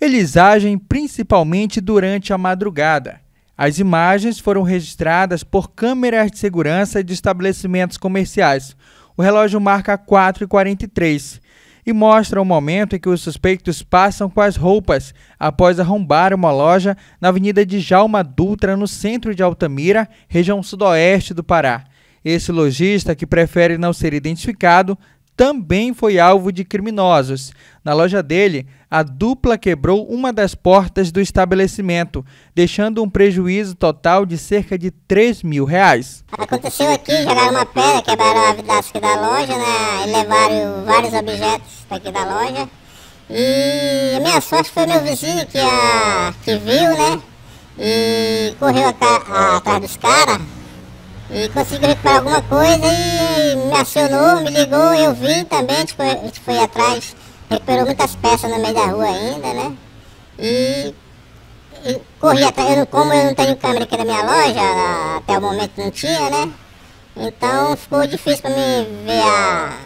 Eles agem principalmente durante a madrugada. As imagens foram registradas por câmeras de segurança de estabelecimentos comerciais. O relógio marca 4h43 e mostra o momento em que os suspeitos passam com as roupas após arrombar uma loja na Avenida de Jalma Dutra, no centro de Altamira, região sudoeste do Pará. Esse lojista, que prefere não ser identificado, também foi alvo de criminosos. Na loja dele, a dupla quebrou uma das portas do estabelecimento, deixando um prejuízo total de cerca de 3 mil reais. Aconteceu aqui, jogaram uma pedra, quebraram a vidraça da loja né, e levaram vários objetos daqui da loja. E a minha sorte foi meu vizinho que, a, que viu, né? E correu atrás dos caras e conseguiu recuperar alguma coisa e me acionou, me ligou, eu vim também, a gente foi atrás, recuperou muitas peças no meio da rua ainda, né? E, e corri atrás, eu não, como eu não tenho câmera aqui na minha loja, até o momento não tinha, né? Então ficou difícil para mim ver a,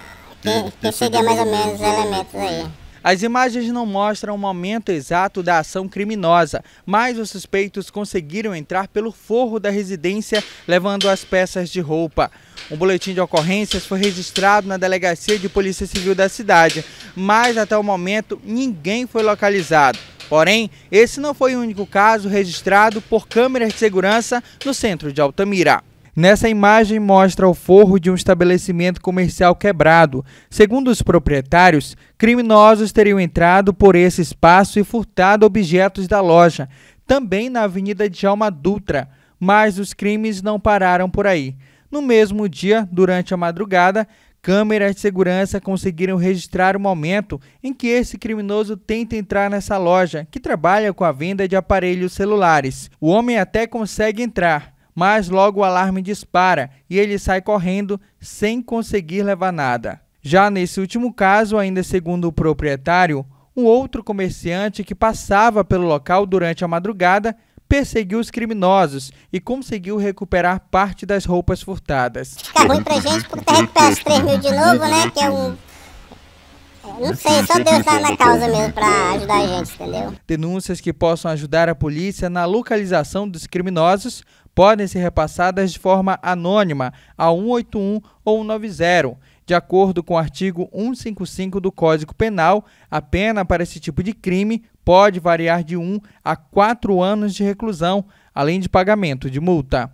quem, quem seria mais ou menos os elementos aí. As imagens não mostram o momento exato da ação criminosa, mas os suspeitos conseguiram entrar pelo forro da residência levando as peças de roupa. Um boletim de ocorrências foi registrado na delegacia de Polícia Civil da cidade, mas até o momento ninguém foi localizado. Porém, esse não foi o único caso registrado por câmeras de segurança no centro de Altamira. Nessa imagem mostra o forro de um estabelecimento comercial quebrado. Segundo os proprietários, criminosos teriam entrado por esse espaço e furtado objetos da loja, também na Avenida Djalma Dutra. Mas os crimes não pararam por aí. No mesmo dia, durante a madrugada, câmeras de segurança conseguiram registrar o momento em que esse criminoso tenta entrar nessa loja, que trabalha com a venda de aparelhos celulares. O homem até consegue entrar, mas logo o alarme dispara e ele sai correndo sem conseguir levar nada. Já nesse último caso, ainda segundo o proprietário, um outro comerciante que passava pelo local durante a madrugada perseguiu os criminosos e conseguiu recuperar parte das roupas furtadas. Fica ruim pra gente porque tá recuperando os 3 mil de novo, né? Que é um não né? sei, só Deus está na causa mesmo né? para ajudar a gente, entendeu? Denúncias que possam ajudar a polícia na localização dos criminosos podem ser repassadas de forma anônima a 181 ou 190. De acordo com o artigo 155 do Código Penal, a pena para esse tipo de crime pode variar de 1 a 4 anos de reclusão, além de pagamento de multa.